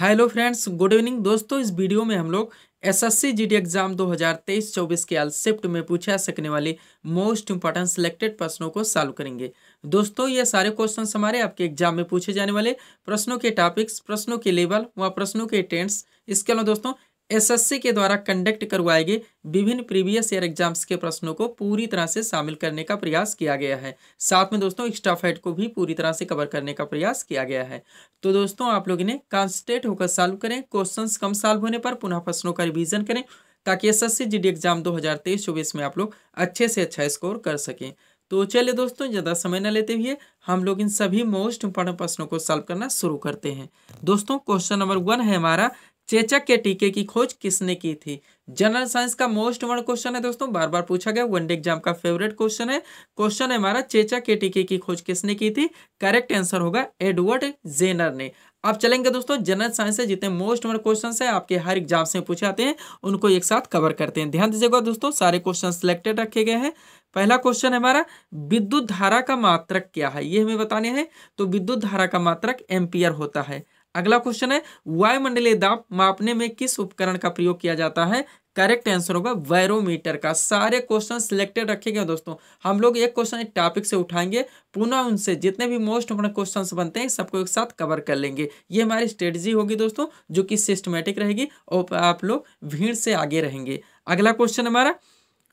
hello friends good evening दोस्तों इस video में हम लोग एस एस एग्जाम 2023-24 के एल में पूछा सकने वाले मोस्ट इंपॉर्टेंट सिलेक्टेड प्रश्नों को सॉल्व करेंगे दोस्तों ये सारे क्वेश्चन हमारे आपके एग्जाम में पूछे जाने वाले प्रश्नों के टॉपिक्स प्रश्नों के लेवल व प्रश्नों के टेंट्स इसके अलावा दोस्तों एसएससी के द्वारा कंडक्ट करवाए गए विभिन्न प्रीवियस ईयर एग्जाम्स के प्रश्नों को पूरी तरह से शामिल करने का प्रयास किया गया है साथ में दोस्तों स्टाफ हेड को भी पूरी तरह से कवर करने का प्रयास किया गया है तो दोस्तों आप लोग इन्हें कॉन्सेंट्रेट होकर सॉल्व करें क्वेश्चन कम सॉल्व होने पर पुनः प्रश्नों का रिविजन करें ताकि एस एस एग्जाम दो हज़ार में आप लोग अच्छे से अच्छा स्कोर कर सकें तो चलिए दोस्तों ज़्यादा समय न लेते हुए हम लोग इन सभी मोस्ट इंपॉर्टेंट प्रश्नों को सॉल्व करना शुरू करते हैं दोस्तों क्वेश्चन नंबर वन है हमारा चेचक के टीके की खोज किसने की थी जनरल साइंस का मोस्ट वन क्वेश्चन है दोस्तों बार बार पूछा गया वनडे एग्जाम का फेवरेट क्वेश्चन है क्वेश्चन है हमारा चेचक के टीके की खोज किसने की थी करेक्ट आंसर होगा एडवर्ड जेनर ने आप चलेंगे दोस्तों जनरल साइंस से जितने मोस्ट नंबर क्वेश्चन है आपके हर एग्जाम से पूछे आते हैं उनको एक साथ कवर करते हैं ध्यान दीजिएगा दोस्तों सारे क्वेश्चन सिलेक्टेड रखे गए हैं पहला क्वेश्चन है हमारा विद्युत धारा का मात्रक क्या है ये हमें बताने हैं तो विद्युत धारा का मात्रक एम्पियर होता है अगला क्वेश्चन है वायुमंडलीय दाब मापने में किस उपकरण का प्रयोग किया जाता है करेक्ट आंसर होगा वायरोमीटर का सारे क्वेश्चन सिलेक्टेड रखे गए दोस्तों हम लोग एक क्वेश्चन एक टॉपिक से उठाएंगे पुनः उनसे जितने भी मोस्ट इंपोर्टेंट क्वेश्चन बनते हैं सबको एक साथ कवर कर लेंगे ये हमारी स्ट्रेटजी होगी दोस्तों जो कि सिस्टमेटिक रहेगी और आप लोग भीड़ से आगे रहेंगे अगला क्वेश्चन हमारा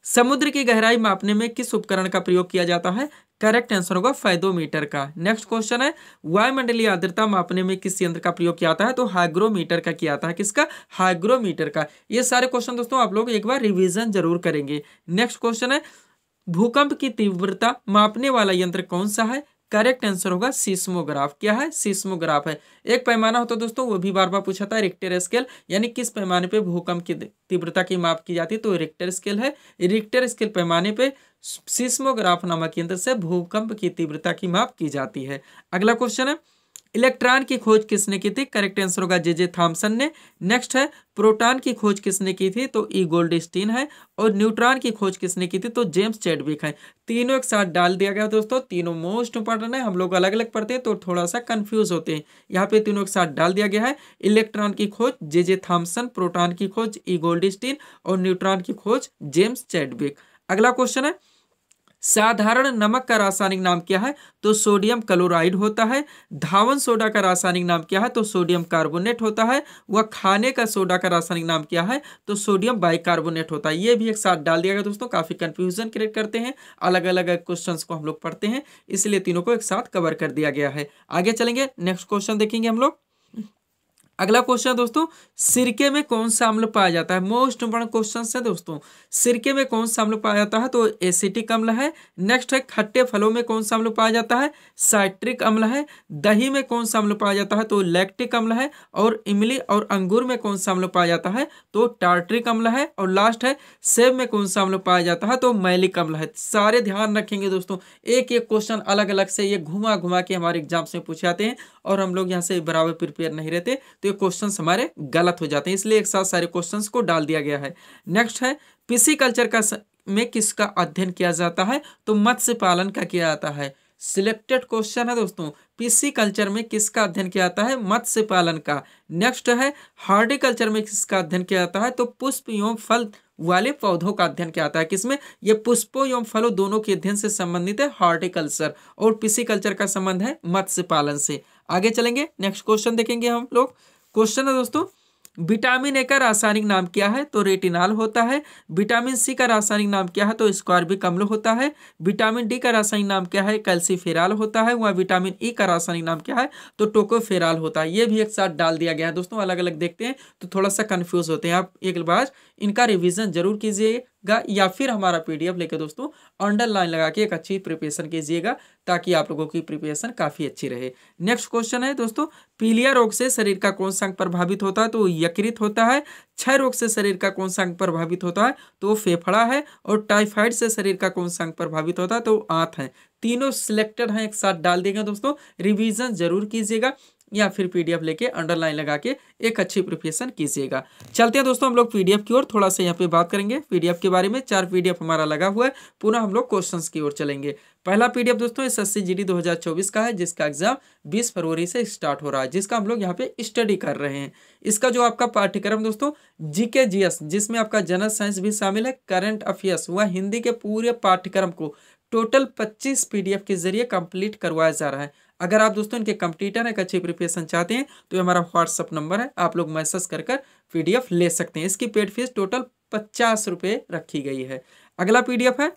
समुद्र की गहराई मापने में किस उपकरण का प्रयोग किया जाता है करेक्ट आंसर होगा फाइदोमीटर का नेक्स्ट क्वेश्चन है वायुमंडलीय आर्द्रता मापने में किस यंत्र का प्रयोग किया जाता है तो हाइग्रोमीटर का किया जाता है किसका हाइग्रोमीटर का ये सारे क्वेश्चन दोस्तों आप लोग एक बार रिवीजन जरूर करेंगे नेक्स्ट क्वेश्चन है भूकंप की तीव्रता मापने वाला यंत्र कौन सा है करेक्ट आंसर होगा सीस्मोग्राफ क्या है सीस्मोग्राफ है एक पैमाना होता है दोस्तों वो भी बार बार पूछा था रिक्टर स्केल यानी किस पैमाने पे भूकंप की तीव्रता की माप की जाती है तो रिक्टर स्केल है रिक्टर स्केल पैमाने पे सीस्मोग्राफ नामक यंत्र से भूकंप की तीव्रता की माप की जाती है अगला क्वेश्चन है इलेक्ट्रॉन की खोज किसने की थी करेक्ट आंसर होगा जे जे थॉम्सन ने नेक्स्ट है प्रोटॉन की खोज किसने की थी तो ई गोल्ड स्टीन है और न्यूट्रॉन की खोज किसने की थी तो जेम्स चैडविक है तीनों एक साथ डाल दिया गया दोस्तों तीनों मोस्ट इंपॉर्टेंट है हम लोग अलग अलग पढ़ते हैं तो थोड़ा सा कंफ्यूज होते हैं यहाँ पे तीनों एक साथ डाल दिया गया है इलेक्ट्रॉन की खोज जे जे थॉम्सन प्रोटॉन की खोज ई गोल्ड स्टीन और न्यूट्रॉन की खोज जेम्स चैडविक अगला क्वेश्चन है साधारण नमक का रासायनिक नाम क्या है तो सोडियम क्लोराइड होता है धावन सोडा का रासायनिक नाम क्या है तो सोडियम कार्बोनेट होता है वह खाने का सोडा का रासायनिक नाम क्या है तो सोडियम बाइकार्बोनेट होता है ये भी एक साथ डाल दिया गया दोस्तों काफ़ी कंफ्यूजन क्रिएट करते हैं अलग अलग क्वेश्चन को हम लोग पढ़ते हैं इसलिए तीनों को एक साथ कवर कर दिया गया है आगे चलेंगे नेक्स्ट क्वेश्चन देखेंगे हम लोग अगला क्वेश्चन है दोस्तों सिरके में कौन सा अम्ल पाया जाता है मोस्ट इंपॉर्टेंट क्वेश्चन है दोस्तों सिरके में कौन सा अम्ल पाया जाता है तो एसिटिक अम्ल है नेक्स्ट है खट्टे फलों में कौन सा अम्ल पाया जाता है साइट्रिक अम्ल है दही में कौन सा अम्ल पाया जाता है तो लैक्टिक अम्ल है और इमली और अंगूर में कौन सा अम्ल पाया जाता है तो टार्ट्रिक अम्ल है और लास्ट है सेब में कौन सा अम्ल पाया जाता है तो मैलिक अम्ल है सारे ध्यान रखेंगे दोस्तों एक एक क्वेश्चन अलग अलग से ये घुमा घुमा के हमारे एग्जाम्स में पूछे जाते हैं और हम लोग यहाँ से बराबर प्रिपेयर नहीं रहते तो ये क्वेश्चन हमारे गलत हो जाते हैं इसलिए एक साथ सारे क्वेश्चन को डाल दिया गया है नेक्स्ट है पीसी कल्चर का स... में किसका अध्ययन किया जाता है तो मत्स्य पालन का किया जाता है सिलेक्टेड क्वेश्चन है दोस्तों पीसी कल्चर में किसका अध्ययन किया जाता है मत्स्य पालन का नेक्स्ट है हार्टिकल्चर में किसका अध्ययन किया जाता है तो पुष्प एवं फल वाले पौधों का अध्ययन किया जाता है किसमें ये पुष्पों एवं फलों दोनों के अध्ययन से संबंधित है हार्टिकल्चर और पीसी कल्चर का संबंध है मत्स्य पालन से आगे चलेंगे नेक्स्ट क्वेश्चन देखेंगे हम लोग क्वेश्चन है दोस्तों विटामिन ए का रासायनिक नाम क्या है तो रेटिनाल होता है विटामिन सी का रासायनिक नाम क्या है तो स्कॉर्बिक अम्ल होता है विटामिन डी का रासायनिक नाम क्या है कैल्सीफेराल होता है वहाँ विटामिन ई e का रासायनिक नाम क्या है तो टोकोफेराल होता है ये भी एक साथ डाल दिया गया है दोस्तों अलग अलग देखते हैं तो थोड़ा सा कन्फ्यूज होते हैं आप एक बार इनका रिविजन जरूर कीजिएगा या फिर हमारा पीडीएफ लेके दोस्तों अंडरलाइन लगा के एक अच्छी प्रिपरेशन कीजिएगा ताकि आप लोगों की प्रिपरेशन काफ़ी अच्छी रहे नेक्स्ट क्वेश्चन है दोस्तों पीलिया रोग से शरीर का कौन सा प्रभावित होता है तो यकृत होता है क्षय रोग से शरीर का कौन सा प्रभावित होता है तो फेफड़ा है और टाइफाइड से शरीर का कौन सा प्रभावित होता है तो आँत है तीनों सिलेक्टेड हैं एक साथ डाल देंगे दोस्तों रिवीजन जरूर कीजिएगा या फिर पीडीएफ लेके अंडरलाइन लगा के एक अच्छी प्रिपरेशन कीजिएगा चलते हैं दोस्तों हम लोग पीडीएफ की ओर थोड़ा सा यहाँ पे बात करेंगे पीडीएफ के बारे में चार पीडीएफ हमारा लगा हुआ है पुनः हम लोग क्वेश्चंस की ओर चलेंगे पहला पीडीएफ दोस्तों एस एस सी का है जिसका एग्जाम बीस फरवरी से स्टार्ट हो रहा है जिसका हम लोग यहाँ पे स्टडी कर रहे हैं इसका जो आपका पाठ्यक्रम दोस्तों जीके जी जिसमें आपका जनरल साइंस भी शामिल है करंट अफेयर्स वह हिंदी के पूरे पाठ्यक्रम को टोटल 25 पीडीएफ के जरिए कंप्लीट करवाया जा रहा है अगर आप दोस्तों इनके कंप्यूटर एक अच्छी प्रिपरेशन चाहते हैं तो ये हमारा व्हाट्सअप नंबर है आप लोग मैसेज कर कर पी ले सकते हैं इसकी पेड फीस टोटल पचास रुपये रखी गई है अगला पीडीएफ है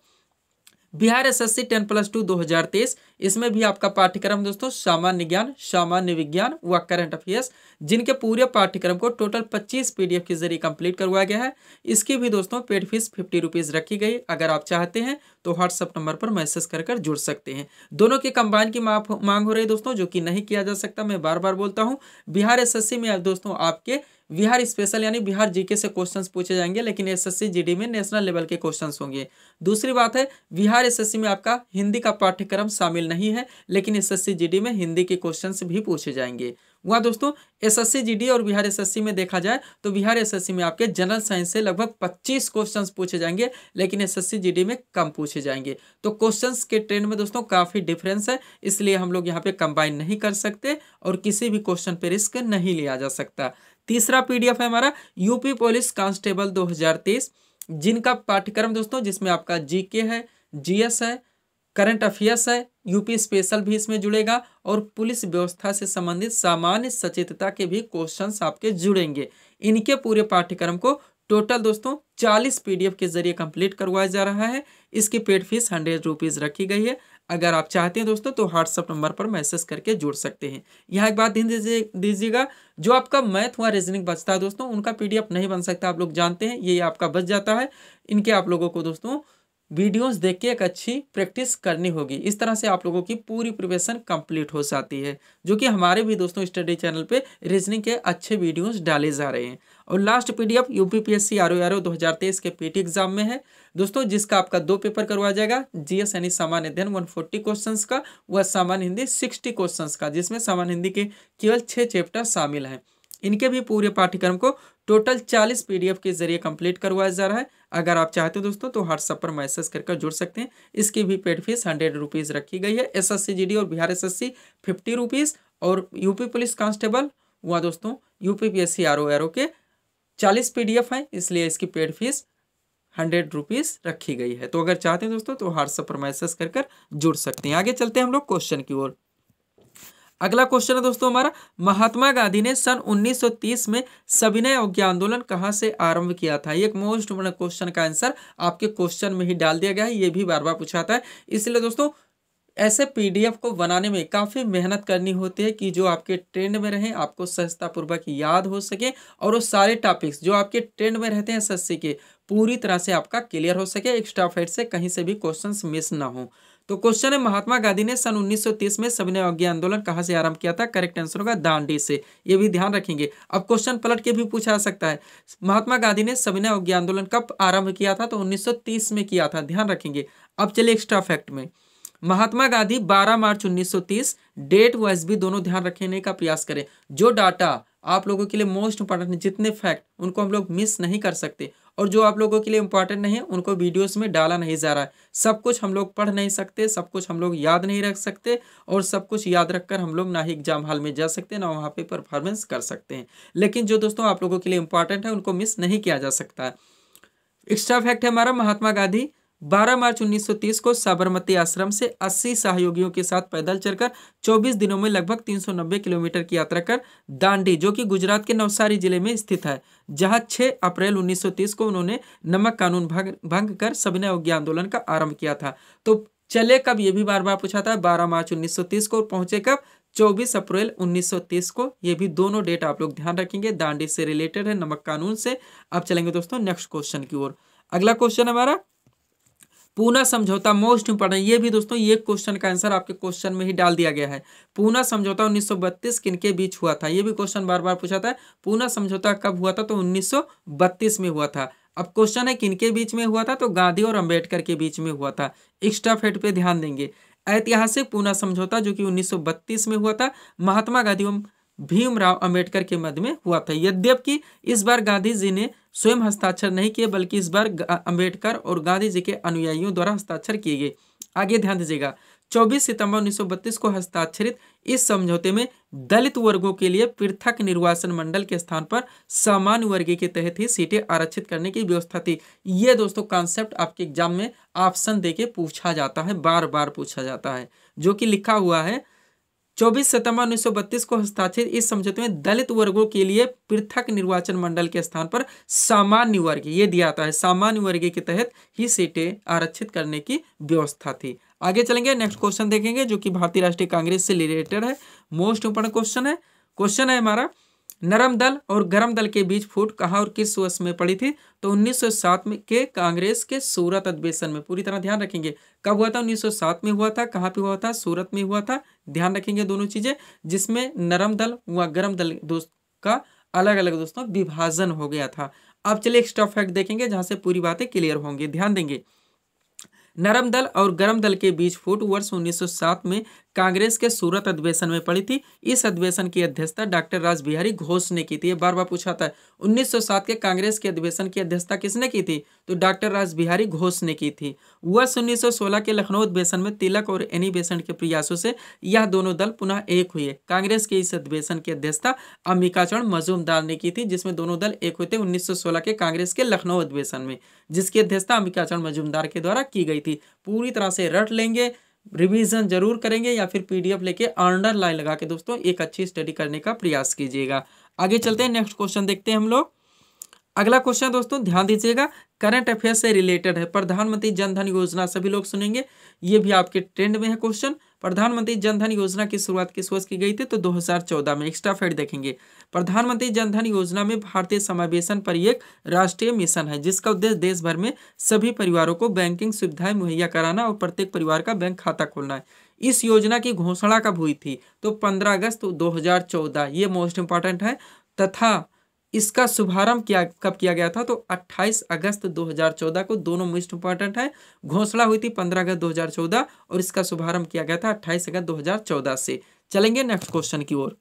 Bihar S S C ten plus two दो हज़ार तेईस इसमें भी आपका पाठ्यक्रम दोस्तों सामान्य ज्ञान सामान्य विज्ञान व करंट अफेयर्स जिनके पूरे पाठ्यक्रम को टोटल 25 पीडीएफ के जरिए कंप्लीट करवाया गया है इसकी भी दोस्तों पेड फीस फिफ्टी रुपीज़ रखी गई अगर आप चाहते हैं तो व्हाट्सअप नंबर पर मैसेज कर कर जुड़ सकते हैं दोनों के कंबाइन की मांग हो रही दोस्तों जो कि नहीं किया जा सकता मैं बार बार बोलता हूँ बिहार एस में दोस्तों आपके बिहार स्पेशल यानी बिहार जीके से क्वेश्चंस पूछे जाएंगे लेकिन एसएससी जीडी में नेशनल लेवल के क्वेश्चंस होंगे दूसरी बात है बिहार एसएससी में आपका हिंदी का पाठ्यक्रम शामिल नहीं है लेकिन एसएससी जीडी में हिंदी के क्वेश्चंस भी पूछे जाएंगे वहाँ दोस्तों एसएससी जीडी और बिहार एसएससी में देखा जाए तो बिहार एसएससी में आपके जनरल साइंस से लगभग 25 क्वेश्चंस पूछे जाएंगे लेकिन एसएससी जीडी में कम पूछे जाएंगे तो क्वेश्चंस के ट्रेंड में दोस्तों काफ़ी डिफरेंस है इसलिए हम लोग यहाँ पे कंबाइन नहीं कर सकते और किसी भी क्वेश्चन पर रिस्क नहीं लिया जा सकता तीसरा पीडीएफ है हमारा यूपी पुलिस कांस्टेबल दो जिनका पाठ्यक्रम दोस्तों जिसमें आपका जीके है जीएस है करंट अफेयर्स है यूपी स्पेशल भी इसमें जुड़ेगा और पुलिस व्यवस्था से संबंधित सामान्य सचेतता के भी क्वेश्चंस आपके जुड़ेंगे इनके पूरे पाठ्यक्रम को टोटल दोस्तों 40 पीडीएफ के जरिए कंप्लीट करवाया जा रहा है इसकी पेड फीस हंड्रेड रुपीज़ रखी गई है अगर आप चाहते हैं दोस्तों तो व्हाट्सअप नंबर पर मैसेज करके जुड़ सकते हैं यहाँ एक बात ध्यान दीजिएगा जो आपका मैथ हुआ रीजनिंग बचता है दोस्तों उनका पीडीएफ नहीं बन सकता आप लोग जानते हैं ये आपका बच जाता है इनके आप लोगों को दोस्तों वीडियोस देख के एक अच्छी प्रैक्टिस करनी होगी इस तरह से आप लोगों की पूरी प्रिपरेशन कंप्लीट हो जाती है जो कि हमारे भी दोस्तों स्टडी चैनल पे रीजनिंग के अच्छे वीडियोस डाले जा रहे हैं और last PDF UPPSC R O R O दो हज़ार तेईस के पीटी एग्जाम में है दोस्तों जिसका आपका दो पेपर करवाया जाएगा जीएस यानी सामान्य अध्ययन वन फोर्टी क्वेश्चन का व सामान्य हिंदी सिक्सटी क्वेश्चन का जिसमें सामान्य हिंदी के केवल छः चैप्टर शामिल हैं इनके भी पूरे पाठ्यक्रम को टोटल चालीस पीडीएफ के जरिए कंप्लीट करवाया जा रहा है अगर आप चाहते हो दोस्तों तो व्हाट्सअप पर मैसेज कर जुड़ सकते हैं इसकी भी पेड फीस हंड्रेड रुपीज़ रखी गई है एस एस और Bihar S S fifty rupees और यूपी पुलिस कांस्टेबल वह दोस्तों U P P S C R O R O के चालीस पी डी एफ हैं इसलिए इसकी पेड फीस हंड्रेड रुपीज़ रखी गई है तो अगर चाहते हैं दोस्तों तो व्हाट्सअप पर मैसेज कर कर जुड़ सकते हैं आगे चलते हैं हम लोग क्वेश्चन की ओर अगला क्वेश्चन है दोस्तों हमारा महात्मा गांधी ने सन 1930 में सविनय अवज्ञा आंदोलन कहाँ से आरंभ किया था ये एक मोस्ट क्वेश्चन का आंसर आपके क्वेश्चन में ही डाल दिया गया है ये भी बार बार पूछा था इसलिए दोस्तों ऐसे पीडीएफ को बनाने में काफ़ी मेहनत करनी होती है कि जो आपके ट्रेंड में रहें आपको सहजतापूर्वक याद हो सके और वो सारे टॉपिक्स जो आपके ट्रेंड में रहते हैं एस के पूरी तरह से आपका क्लियर हो सके एक्स्ट्रा फाइट से कहीं से भी क्वेश्चंस मिस ना हो तो क्वेश्चन है महात्मा गांधी ने सन 1930 में सविनय अवज्ञा आंदोलन कहाँ से आरंभ किया था करेक्ट आंसर होगा दांडी से ये भी ध्यान रखेंगे अब क्वेश्चन पलट के भी पूछा जा सकता है महात्मा गांधी ने सविनय अवज्ञा आंदोलन कब आरंभ किया था तो 1930 में किया था ध्यान रखेंगे अब चलिए एक्स्ट्रा फैक्ट में महात्मा गांधी बारह मार्च उन्नीस डेट वाइज भी दोनों ध्यान रखने का प्रयास करें जो डाटा आप लोगों के लिए मोस्ट इंपॉर्टेंट जितने फैक्ट उनको हम लोग मिस नहीं कर सकते और जो आप लोगों के लिए इंपॉर्टेंट नहीं है उनको वीडियोस में डाला नहीं जा रहा है सब कुछ हम लोग पढ़ नहीं सकते सब कुछ हम लोग याद नहीं रख सकते और सब कुछ याद रखकर हम लोग ना ही एग्जाम हॉल में जा सकते ना वहाँ पर परफॉर्मेंस कर सकते हैं लेकिन जो दोस्तों आप लोगों के लिए इंपॉर्टेंट है उनको मिस नहीं किया जा सकता एक्स्ट्रा फैक्ट है हमारा महात्मा गांधी 12 मार्च 1930 को साबरमती आश्रम से 80 सहयोगियों के साथ पैदल चलकर 24 दिनों में लगभग 390 किलोमीटर की यात्रा कर दांडी जो कि गुजरात के नवसारी जिले में स्थित है जहां 6 अप्रैल 1930 को उन्होंने नमक कानून भंग कर सविनय अवज्ञा आंदोलन का आरंभ किया था तो चले कब ये भी बार बार पूछा था बारह मार्च उन्नीस को पहुंचे कब चौबीस अप्रैल 1930 को ये भी दोनों डेट आप लोग ध्यान रखेंगे दांडी से रिलेटेड है नमक कानून से अब चलेंगे दोस्तों नेक्स्ट क्वेश्चन की ओर अगला क्वेश्चन हमारा पूना समझौता मोस्ट इंपॉर्टेंट ये भी दोस्तों ये क्वेश्चन का आंसर आपके क्वेश्चन में ही डाल दिया गया है पूना समझौता 1932 किनके बीच हुआ था ये भी क्वेश्चन बार बार पूछा था पूना समझौता कब हुआ था तो 1932 में हुआ था अब क्वेश्चन है किनके बीच में हुआ था तो गांधी और अंबेडकर के बीच में हुआ था एक्स्ट्रा फेट पे ध्यान देंगे ऐतिहासिक पूना समझौता जो कि उन्नीस में हुआ था महात्मा गांधी भीमराव अंबेडकर के मध्य में हुआ था यद्यपि इस बार गांधी जी ने स्वयं हस्ताक्षर नहीं किए बल्कि इस बार अंबेडकर और गांधी जी के अनुयायियों द्वारा हस्ताक्षर किए गए आगे ध्यान दीजिएगा 24 सितंबर 1932 को हस्ताक्षरित इस समझौते में दलित वर्गों के लिए पृथक निर्वाचन मंडल के स्थान पर सामान्य वर्ग के तहत ही सीटें आरक्षित करने की व्यवस्था थी ये दोस्तों कॉन्सेप्ट आपके एग्जाम में ऑप्शन देके पूछा जाता है बार बार पूछा जाता है जो कि लिखा हुआ है 24 सितंबर 1932 को हस्ताक्षर इस समझौते में दलित वर्गों के लिए पृथक निर्वाचन मंडल के स्थान पर सामान्य वर्ग ये दिया जाता है सामान्य वर्ग के तहत ही सीटें आरक्षित करने की व्यवस्था थी आगे चलेंगे नेक्स्ट क्वेश्चन देखेंगे जो कि भारतीय राष्ट्रीय कांग्रेस से रिलेटेड है मोस्ट इंपोर्टेंट क्वेश्चन है क्वेश्चन है हमारा नरम दल और गरम दल के बीच फूट कहाँ और किस वर्ष में पड़ी थी तो 1907 में के कांग्रेस के सूरत अधिवेशन में पूरी तरह ध्यान रखेंगे कब हुआ था 1907 में हुआ था कहाँ पे हुआ था सूरत में हुआ था ध्यान रखेंगे दोनों चीज़ें जिसमें नरम दल व गरम दल दोस्त का अलग अलग दोस्तों विभाजन हो गया था अब चलिए एक्स्ट्रा फैक्ट देखेंगे जहां से पूरी बातें क्लियर होंगी ध्यान देंगे नरम दल और गरम दल के बीच फूट वर्ष 1907 में कांग्रेस के सूरत अधिवेशन में पड़ी थी इस अधिवेशन की अध्यक्षता डॉक्टर राज बिहारी घोष ने की थी ये बार बार पूछा था 1907 के कांग्रेस के अधिवेशन की अध्यक्षता किसने की थी तो डॉक्टर राज बिहारी घोष ने की थी वर्ष 1916 के लखनऊ अधिवेशन में तिलक और एनी बेसेंट के प्रयासों से यह दोनों दल पुनः एक हुए कांग्रेस के इस अधिवेशन की अध्यक्षता अम्बिकाचरण मजूमदार ने की थी जिसमें दोनों दल एक हुए थे उन्नीस के कांग्रेस के लखनऊ अधिवेशन में जिसकी अध्यक्षता अम्बिकाचरण मजूमदार के द्वारा की गई थी पूरी तरह से रट लेंगे रिवीजन जरूर करेंगे या फिर पीडीएफ लेके अंडरलाइन लगा के दोस्तों एक अच्छी स्टडी करने का प्रयास कीजिएगा आगे चलते हैं नेक्स्ट क्वेश्चन देखते हैं हम लोग अगला क्वेश्चन दोस्तों ध्यान दीजिएगा करंट अफेयर से रिलेटेड है प्रधानमंत्री जनधन योजना सभी लोग सुनेंगे ये भी आपके ट्रेंड में है क्वेश्चन प्रधानमंत्री जनधन योजना की शुरुआत किस वर्ष की गई थी तो 2014 में एक्स्ट्रा फेड देखेंगे प्रधानमंत्री जनधन योजना में भारतीय समावेशन पर एक राष्ट्रीय मिशन है जिसका उद्देश्य देश भर में सभी परिवारों को बैंकिंग सुविधाएं मुहैया कराना और प्रत्येक परिवार का बैंक खाता खोलना है इस योजना की घोषणा कब हुई थी तो पंद्रह अगस्त 2014 ये मोस्ट इंपॉर्टेंट है तथा इसका शुभारंभ किया कब किया गया था तो 28 अगस्त 2014 को दोनों मोस्ट इंपॉर्टेंट है घोषणा हुई थी 15 अगस्त 2014 और इसका शुभारंभ किया गया था 28 अगस्त 2014 से चलेंगे नेक्स्ट क्वेश्चन की ओर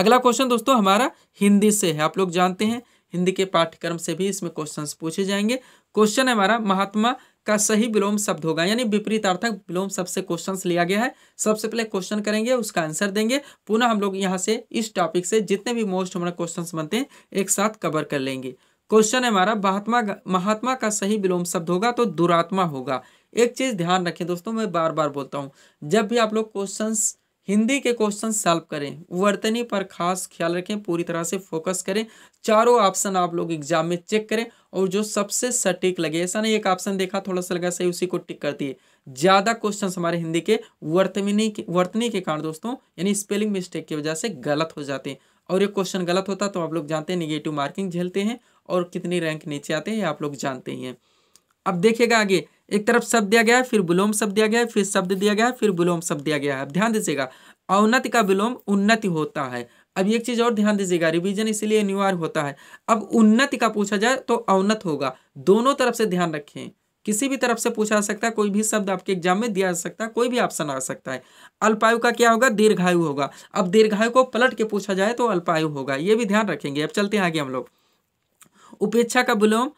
अगला क्वेश्चन दोस्तों हमारा हिंदी से है आप लोग जानते हैं हिंदी के पाठ्यक्रम से भी इसमें क्वेश्चन पूछे जाएंगे क्वेश्चन है हमारा महात्मा का सही विलोम शब्द होगा यानी विपरीतार्थक विलोम शब्द से क्वेश्चन लिया गया है सबसे पहले क्वेश्चन करेंगे उसका आंसर देंगे पुनः हम लोग यहाँ से इस टॉपिक से जितने भी मोस्ट हमारे क्वेश्चन बनते हैं एक साथ कवर कर लेंगे क्वेश्चन है हमारा महात्मा महात्मा का सही विलोम शब्द होगा तो दुरात्मा होगा एक चीज ध्यान रखें दोस्तों मैं बार बार बोलता हूँ जब भी आप लोग क्वेश्चंस हिंदी के क्वेश्चन सॉल्व करें वर्तनी पर खास ख्याल रखें पूरी तरह से फोकस करें चारों ऑप्शन आप लोग एग्जाम में चेक करें और जो सबसे सटीक लगे ऐसा नहीं एक ऑप्शन देखा थोड़ा सा लगा सही उसी को टिक कर दिए ज़्यादा क्वेश्चन हमारे हिंदी के वर्तनी के वर्तनी के कारण दोस्तों यानी स्पेलिंग मिस्टेक की वजह से गलत हो जाते हैं और ये क्वेश्चन गलत होता तो आप लोग जानते हैं निगेटिव मार्किंग झेलते हैं और कितनी रैंक नीचे आते हैं ये आप लोग जानते ही हैं अब देखिएगा आगे एक तरफ शब्द दिया गया है फिर विलोम शब्द दिया गया है फिर शब्द दिया गया है फिर विलोम शब्द दिया गया है अब ध्यान दीजिएगा अवनति का विलोम उन्नति होता है अब एक चीज और ध्यान दीजिएगा रिवीजन इसलिए अनिवार्य होता है अब उन्नति का पूछा जाए तो अवनत होगा दोनों तरफ से ध्यान रखें किसी भी तरफ से पूछा जा सकता है कोई भी शब्द आपके एग्जाम में दिया जा सकता है कोई भी ऑप्शन आ सकता है अल्पायु का क्या होगा दीर्घायु होगा अब दीर्घायु को पलट के पूछा जाए तो अल्पायु होगा ये भी ध्यान रखेंगे अब चलते हैं आगे हम लोग उपेक्षा का विलोम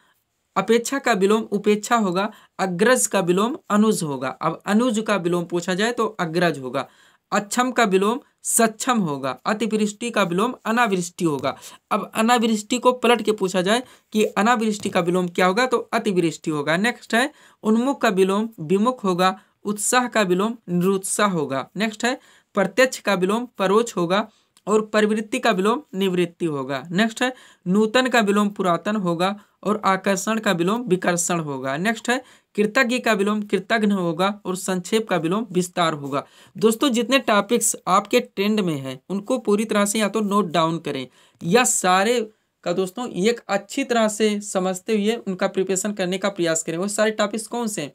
अपेक्षा का विलोम उपेक्षा होगा अग्रज का विलोम अनुज होगा अब अनुज का विलोम पूछा जाए तो अग्रज होगा अक्षम का विलोम सक्षम होगा अतिवृष्टि का विलोम अनावृष्टि होगा अब अनावृष्टि को पलट के पूछा जाए कि अनावृष्टि का विलोम क्या होगा तो अतिवृष्टि होगा नेक्स्ट है उन्मुख का विलोम विमुख होगा उत्साह का विलोम निरुत्साह होगा नेक्स्ट है प्रत्यक्ष का विलोम परोच होगा और प्रवृत्ति का विलोम निवृत्ति होगा नेक्स्ट है नूतन का विलोम पुरातन होगा और आकर्षण का विलोम विकर्षण होगा नेक्स्ट है कृतज्ञ का विलोम कृतघ्न होगा और संक्षेप का विलोम विस्तार होगा दोस्तों जितने टॉपिक्स आपके ट्रेंड में हैं उनको पूरी तरह से या तो नोट डाउन करें या सारे का दोस्तों एक अच्छी तरह से समझते हुए उनका प्रिपरेशन करने का प्रयास करें वो सारे टॉपिक्स कौन से हैं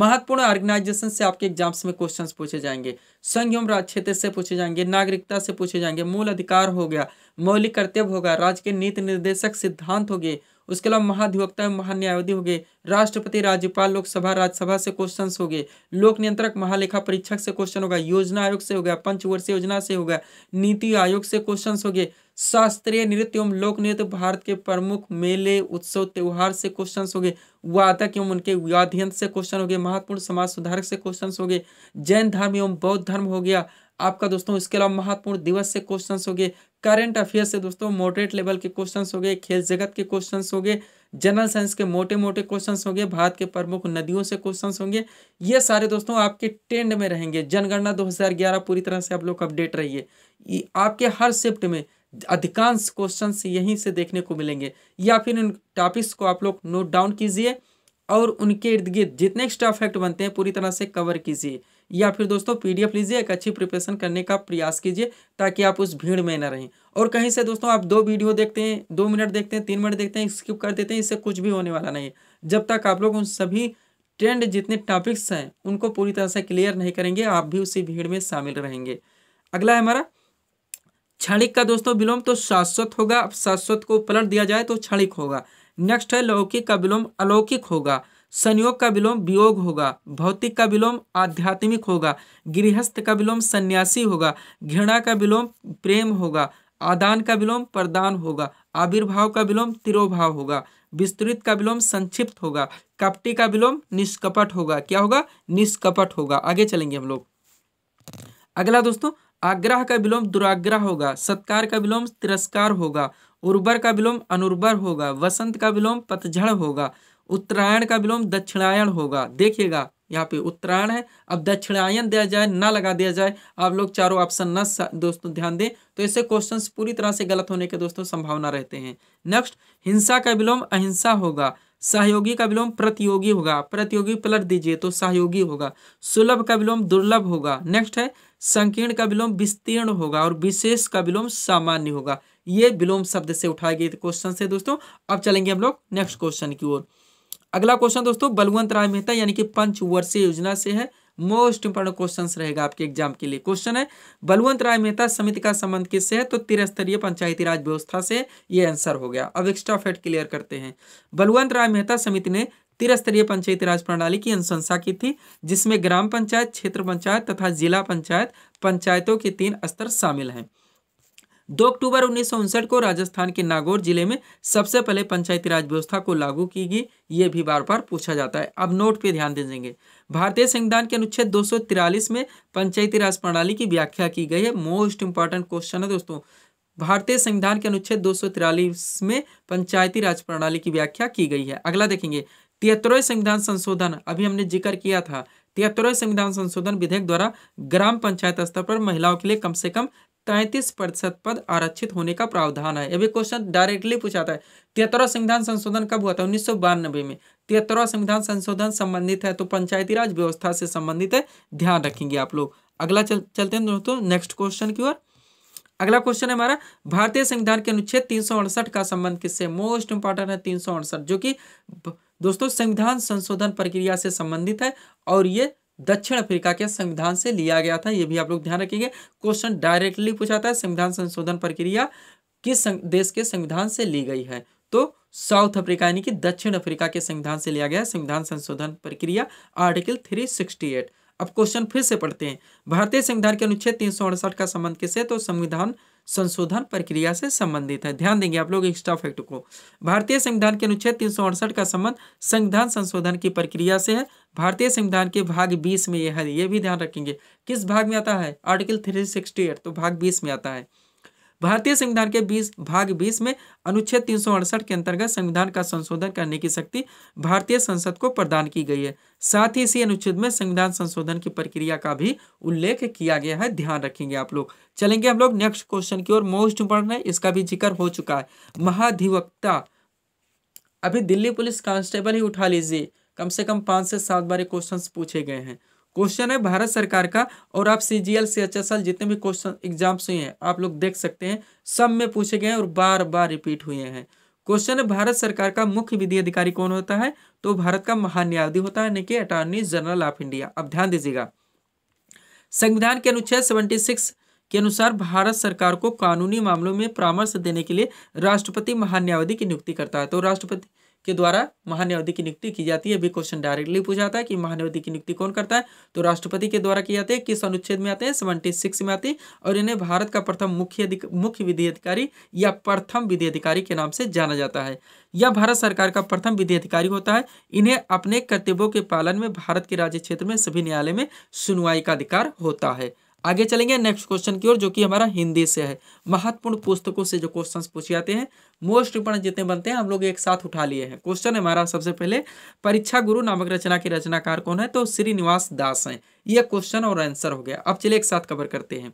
महत्वपूर्ण ऑर्गेनाइजेशन से आपके एग्जाम्स में क्वेश्चन पूछे जाएंगे संघ एवं क्षेत्र से पूछे जाएंगे नागरिकता से पूछे जाएंगे मूल अधिकार हो गया मौलिक कर्तव्य होगा राज्य के नीति निर्देशक सिद्धांत हो गए उसके अलावा महाधिवक्ता एवं महान्यायवादी हो गए राष्ट्रपति राज्यपाल लोकसभा राज्यसभा से क्वेश्चन हो गए लोक नियंत्रक महालेखा परीक्षक से क्वेश्चन होगा योजना आयोग से हो गया पंचवर्षीय योजना से होगा नीति आयोग से क्वेश्चन हो गए शास्त्रीय नृत्य एवं लोक नृत्य भारत के प्रमुख मेले उत्सव त्यौहार से क्वेश्चन हो गए वादक एवं उनके व्याध्यंत से क्वेश्चन हो गए महत्वपूर्ण समाज सुधारक से क्वेश्चन हो गए जैन धर्म एवं बौद्ध धर्म हो गया आपका दोस्तों इसके अलावा महत्वपूर्ण दिवस से क्वेश्चन हो गए करंट अफेयर से दोस्तों मॉडरेट लेवल के क्वेश्चन हो गए खेल जगत के क्वेश्चन हो गए जनरल साइंस के मोटे मोटे क्वेश्चन होंगे भारत के प्रमुख नदियों से क्वेश्चन होंगे ये सारे दोस्तों आपके ट्रेंड में रहेंगे जनगणना 2011 पूरी तरह से आप लोग अपडेट रहिए आपके हर शिफ्ट में अधिकांश क्वेश्चन यहीं से देखने को मिलेंगे या फिर उन टॉपिक्स को आप लोग नोट डाउन कीजिए और उनके इर्द गिर्द जितने एक्स्ट्रा फैक्ट बनते हैं पूरी तरह से कवर कीजिए या फिर दोस्तों पीडीएफ लीजिए एक अच्छी प्रिपरेशन करने का प्रयास कीजिए ताकि आप उस भीड़ में न रहें और कहीं से दोस्तों आप दो वीडियो देखते हैं दो मिनट देखते हैं तीन मिनट देखते हैं स्किप कर देते हैं इससे कुछ भी होने वाला नहीं है जब तक आप लोग उन सभी ट्रेंड जितने टॉपिक्स हैं उनको पूरी तरह से क्लियर नहीं करेंगे आप भी उसी भीड़ में शामिल रहेंगे अगला है हमारा क्षणिक का दोस्तों विलोम तो शाश्वत होगा अब शाश्वत को पलट दिया जाए तो क्षणिक होगा नेक्स्ट है लौकिक का विलोम अलौकिक होगा संयोग का विलोम वियोग होगा भौतिक का विलोम आध्यात्मिक होगा गृहस्थ का विलोम सन्यासी होगा घृणा का विलोम प्रेम होगा आदान का विलोम प्रदान होगा आविर्भाव का विलोम तिरोभाव होगा विस्तृत का विलोम संक्षिप्त होगा कपटी का विलोम निष्कपट होगा क्या होगा निष्कपट होगा आगे चलेंगे हम लोग अगला दोस्तों आग्रह का विलोम दुराग्रह होगा सत्कार का विलोम तिरस्कार होगा उर्वर का विलोम अनुर्वर होगा वसंत का विलोम पतझड़ होगा उत्तरायण का विलोम दक्षिणायण होगा देखिएगा यहाँ पे उत्तरायण है अब दक्षिणायन दिया जाए ना लगा दिया जाए आप लोग चारों ऑप्शन ना दोस्तों ध्यान दें तो इससे क्वेश्चंस पूरी तरह से गलत होने के दोस्तों संभावना रहते हैं नेक्स्ट हिंसा का विलोम अहिंसा होगा सहयोगी का विलोम प्रतियोगी होगा प्रतियोगी पलट दीजिए तो सहयोगी होगा सुलभ का विलोम दुर्लभ होगा नेक्स्ट है संकीर्ण का विलोम विस्तीर्ण होगा और विशेष का विलोम सामान्य होगा ये विलोम शब्द से उठाए गए क्वेश्चन से दोस्तों अब चलेंगे हम लोग नेक्स्ट क्वेश्चन की ओर अगला क्वेश्चन दोस्तों बलवंत राय मेहता यानी कि पंचवर्षीय योजना से है मोस्ट इंपॉर्टेंट क्वेश्चन रहेगा आपके एग्जाम के लिए क्वेश्चन है बलवंत राय मेहता समिति का संबंध किससे है तो त्रिस्तरीय पंचायती राज व्यवस्था से ये आंसर हो गया अब एक्स्ट्रा फैक्ट क्लियर करते हैं बलवंत राय मेहता समिति ने त्रिस्तरीय पंचायती राज प्रणाली की अनुशंसा की थी जिसमें ग्राम पंचायत क्षेत्र पंचायत तथा जिला पंचायत पंचायतों के तीन स्तर शामिल हैं दो अक्टूबर उन्नीस को राजस्थान के नागौर जिले में सबसे पहले पंचायती राज व्यवस्था को लागू की गई ये भी बार बार पूछा जाता है अब नोट पे ध्यान दे देंगे भारतीय संविधान के अनुच्छेद दो में पंचायती राज प्रणाली की व्याख्या की गई है मोस्ट इंपॉर्टेंट क्वेश्चन है दोस्तों भारतीय संविधान के अनुच्छेद दो में पंचायती राज प्रणाली की व्याख्या की गई है अगला देखेंगे तिहत्तरवें संविधान संशोधन अभी हमने जिक्र किया था तिहत्तरवें संविधान संशोधन विधेयक द्वारा ग्राम पंचायत स्तर पर महिलाओं के लिए कम से कम तैतीस प्रतिशत पद आरक्षित होने का प्रावधान है अभी क्वेश्चन डायरेक्टली पूछा था तिहत्तरवा संविधान संशोधन कब हुआ था उन्नीस में तिहत्तरवा संविधान संशोधन संबंधित है तो पंचायती राज व्यवस्था से संबंधित है ध्यान रखेंगे आप लोग अगला चल, चलते हैं दोस्तों नेक्स्ट क्वेश्चन की ओर अगला क्वेश्चन है हमारा भारतीय संविधान के अनुच्छेद तीन का संबंध किससे मोस्ट इंपॉर्टेंट है तीन जो कि दोस्तों संविधान संशोधन प्रक्रिया से संबंधित है और ये दक्षिण अफ्रीका के संविधान से लिया गया था यह भी आप लोग ध्यान रखेंगे क्वेश्चन डायरेक्टली पूछा था संविधान संशोधन प्रक्रिया किस देश के संविधान से ली गई है तो साउथ अफ्रीका यानी कि दक्षिण अफ्रीका के संविधान से लिया गया संविधान संशोधन प्रक्रिया आर्टिकल 368 अब क्वेश्चन फिर से पढ़ते हैं भारतीय संविधान के अनुच्छेद तीन का संबंध किससे तो संविधान संशोधन प्रक्रिया से संबंधित है ध्यान देंगे आप लोग एक्स्ट्रा फैक्ट को भारतीय संविधान के अनुच्छेद तीन का संबंध संविधान संशोधन की प्रक्रिया से है भारतीय संविधान के भाग बीस में यह है ये भी ध्यान रखेंगे किस भाग में आता है आर्टिकल थ्री तो भाग बीस में आता है भारतीय संविधान के बीस भाग बीस में अनुच्छेद तीन के अंतर्गत संविधान का संशोधन करने की शक्ति भारतीय संसद को प्रदान की गई है साथ ही इसी अनुच्छेद में संविधान संशोधन की प्रक्रिया का भी उल्लेख किया गया है ध्यान रखेंगे आप लोग चलेंगे हम लोग नेक्स्ट क्वेश्चन की ओर मोस्ट इंपॉर्टेंट है इसका भी जिक्र हो चुका है महाधिवक्ता अभी दिल्ली पुलिस कांस्टेबल ही उठा लीजिए कम से कम पांच से सात बार क्वेश्चन पूछे गए हैं क्वेश्चन है भारत सरकार का और आप C G L C H S L जितने भी क्वेश्चन एग्जाम्स हुए हैं आप लोग देख सकते हैं सब में पूछे गए हैं और बार बार रिपीट हुए हैं क्वेश्चन है भारत सरकार का मुख्य विधि अधिकारी कौन होता है तो भारत का महान्यायाधी होता है यानी कि अटॉर्नी जनरल ऑफ इंडिया अब ध्यान दीजिएगा संविधान के अनुच्छेद सेवेंटी सिक्स के अनुसार भारत सरकार को कानूनी मामलों में परामर्श देने के लिए राष्ट्रपति महान्यायाधि की नियुक्ति करता है तो राष्ट्रपति के द्वारा महान्यायाधीश की नियुक्ति की जाती है भी क्वेश्चन डायरेक्टली पूछा है कि महान्यायाधीश की नियुक्ति कौन करता है तो राष्ट्रपति के द्वारा की जाती है किस अनुच्छेद में आते हैं सेवेंटी सिक्स में आती है और इन्हें भारत का प्रथम मुख्य मुख्य विधि अधिकारी या प्रथम विधि अधिकारी के नाम से जाना जाता है यह भारत सरकार का प्रथम विधि अधिकारी होता है इन्हें अपने कर्तव्यों के पालन में भारत के राज्य क्षेत्र में सभी न्यायालय में सुनवाई का अधिकार होता है आगे चलेंगे नेक्स्ट क्वेश्चन की ओर जो कि हमारा हिंदी से है महत्वपूर्ण पुस्तकों से जो क्वेश्चंस पूछे जाते हैं मोस्ट इंपोर्टेंट जितने बनते हैं हम लोग एक साथ उठा लिए हैं क्वेश्चन हमारा सबसे पहले परीक्षा गुरु नामक रचना के रचनाकार कौन है तो श्रीनिवास दास हैं यह क्वेश्चन और आंसर हो गया अब चलिए एक साथ कवर करते हैं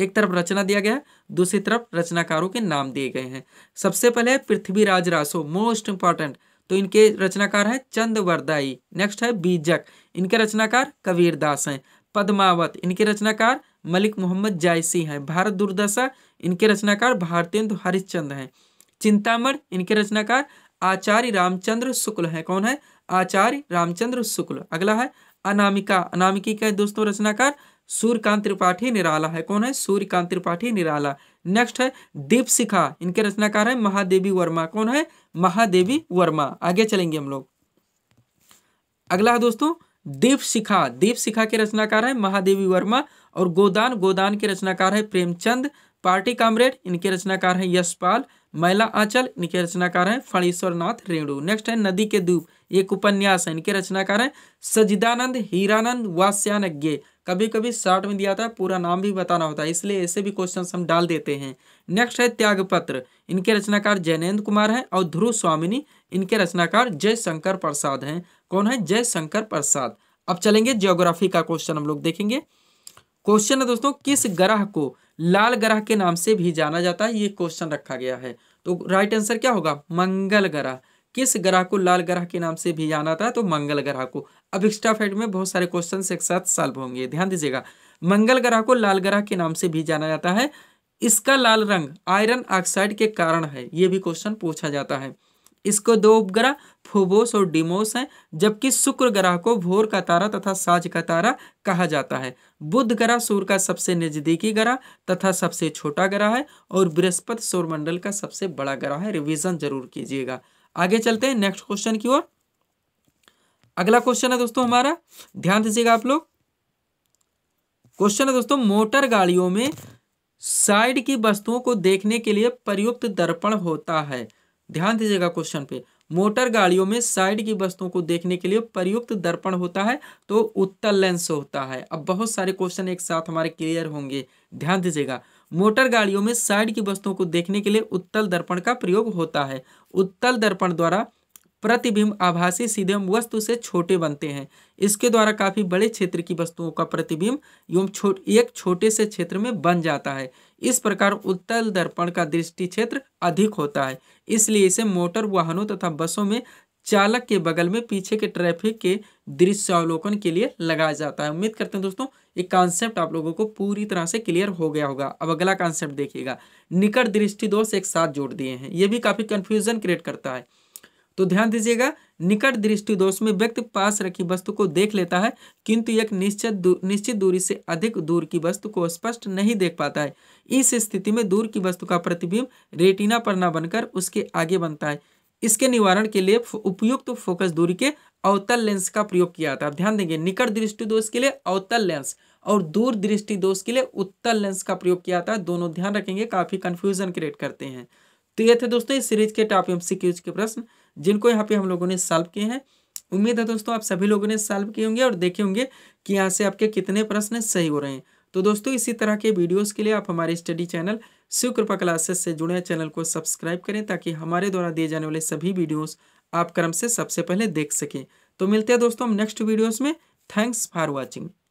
एक तरफ रचना दिया गया है दूसरी तरफ रचनाकारों के नाम दिए गए हैं सबसे पहले पृथ्वीराज रासो मोस्ट इंपॉर्टेंट तो इनके रचनाकार हैं चंद वरदाई नेक्स्ट है बीजक इनके रचनाकार कबीरदास हैं पद्मावत इनके रचनाकार मलिक मोहम्मद जायसी हैं भारत दुर्दशा इनके रचनाकार भारतेंदु हरिश्चंद्र हैं चिंतामण इनके रचनाकार आचार्य रामचंद्र शुक्ल हैं कौन है आचार्य रामचंद्र शुक्ल अगला है अनामिका अनामिकी का दोस्तों रचनाकार सूर्यकांत त्रिपाठी निराला है कौन है सूर्यकांत त्रिपाठी निराला नेक्स्ट है दीपशिखा इनके रचनाकार है महादेवी वर्मा कौन है महादेवी वर्मा आगे चलेंगे हम लोग अगला है दोस्तों देव शिखा देव शिखा के रचनाकार है महादेवी वर्मा और गोदान गोदान के रचनाकार है प्रेमचंद पार्टी कामरेड इनके रचनाकार है यशपाल मैला आंचल इनके रचनाकार है फणीश्वर नाथ रेणु नेक्स्ट है नदी के द्वीप एक उपन्यास है इनके रचनाकार है सजिदानंद हीरानंद वास्यानज्ञ कभी कभी शॉर्ट में दिया था पूरा नाम भी बताना होता है इसलिए ऐसे भी क्वेश्चन हम डाल देते हैं नेक्स्ट है त्यागपत्र इनके रचनाकार जैनेन्द्र कुमार हैं और ध्रुव स्वामिनी इनके रचनाकार जयशंकर प्रसाद हैं कौन है जयशंकर प्रसाद अब चलेंगे ज्योग्राफी का क्वेश्चन हम लोग देखेंगे क्वेश्चन है दोस्तों किस ग्रह को लाल ग्रह के नाम से भी जाना जाता है ये क्वेश्चन रखा गया है तो राइट आंसर क्या होगा मंगल ग्रह किस ग्रह को लाल ग्रह के नाम से भी जाना था तो मंगल ग्रह को अब एक्स्ट्रा फैक्ट में बहुत सारे क्वेश्चन एक साथ सॉल्व होंगे ध्यान दीजिएगा मंगल ग्रह को लाल ग्रह के नाम से भी जाना जाता है इसका लाल रंग आयरन ऑक्साइड के कारण है ये भी क्वेश्चन पूछा जाता है इसको दो उपग्रह फोबोस और डिमोस हैं जबकि शुक्र ग्रह को भोर का तारा तथा साज का तारा कहा जाता है बुध ग्रह सूर्य का सबसे नज़दीकी ग्रह तथा सबसे छोटा ग्रह है और बृहस्पति सौरमंडल का सबसे बड़ा ग्रह है रिवीजन जरूर कीजिएगा आगे चलते हैं नेक्स्ट क्वेश्चन की ओर अगला क्वेश्चन है दोस्तों हमारा ध्यान दीजिएगा आप लोग क्वेश्चन है दोस्तों मोटर गाड़ियों में साइड की वस्तुओं को देखने के लिए प्रयुक्त दर्पण होता है ध्यान दीजिएगा क्वेश्चन पे मोटर गाड़ियों में साइड की वस्तुओं को देखने के लिए प्रयुक्त दर्पण होता है तो उत्तर लेंस होता है अब बहुत सारे क्वेश्चन एक साथ हमारे क्लियर होंगे ध्यान दीजिएगा मोटर गाड़ियों में साइड की वस्तुओं को देखने के लिए उत्तल दर्पण का प्रयोग होता है उत्तल दर्पण द्वारा प्रतिबिंब आभासी सीधे वस्तु से छोटे बनते हैं इसके द्वारा काफ़ी बड़े क्षेत्र की वस्तुओं का प्रतिबिंब एवं छो एक छोटे से क्षेत्र में बन जाता है इस प्रकार उत्तल दर्पण का दृष्टि क्षेत्र अधिक होता है इसलिए इसे मोटर वाहनों तथा बसों में चालक के बगल में पीछे के ट्रैफिक के अवलोकन के लिए लगाया जाता है उम्मीद करते हैं दोस्तों ये कॉन्सेप्ट आप लोगों को पूरी तरह से क्लियर हो गया होगा अब अगला कॉन्सेप्ट देखिएगा निकट दृष्टि दोष एक साथ जोड़ दिए हैं ये भी काफ़ी कंफ्यूजन क्रिएट करता है तो ध्यान दीजिएगा निकट दृष्टि दोष में व्यक्ति पास रखी वस्तु को देख लेता है किंतु एक निश्चित दू, निश्चित दूरी से अधिक दूर की वस्तु को स्पष्ट नहीं देख पाता है इस स्थिति में दूर की वस्तु का प्रतिबिंब रेटिना पर न बनकर उसके आगे बनता है इसके निवारण के लिए उपयुक्त तो फोकस दूरी के अवतल लेंस का प्रयोग किया जाता है ध्यान देंगे निकट दृष्टि दोष के लिए अवतल लेंस और दूर दृष्टि दोष के लिए उत्तल लेंस का प्रयोग किया जाता है दोनों ध्यान रखेंगे काफी कंफ्यूजन क्रिएट करते हैं तो ये थे दोस्तों इस सीरीज के टॉप एम के प्रश्न जिनको यहाँ पे हम लोगों ने सॉल्व किए हैं उम्मीद है दोस्तों आप सभी लोगों ने सॉल्व किए होंगे और देखे होंगे कि यहाँ से आपके कितने प्रश्न सही हो रहे हैं तो दोस्तों इसी तरह के वीडियोस के लिए आप हमारे स्टडी चैनल शिव कृपा क्लासेस से जुड़े चैनल को सब्सक्राइब करें ताकि हमारे द्वारा दिए जाने वाले सभी वीडियोज़ आप क्रम से सबसे पहले देख सकें तो मिलते हैं दोस्तों हम नेक्स्ट वीडियोस में थैंक्स फॉर वॉचिंग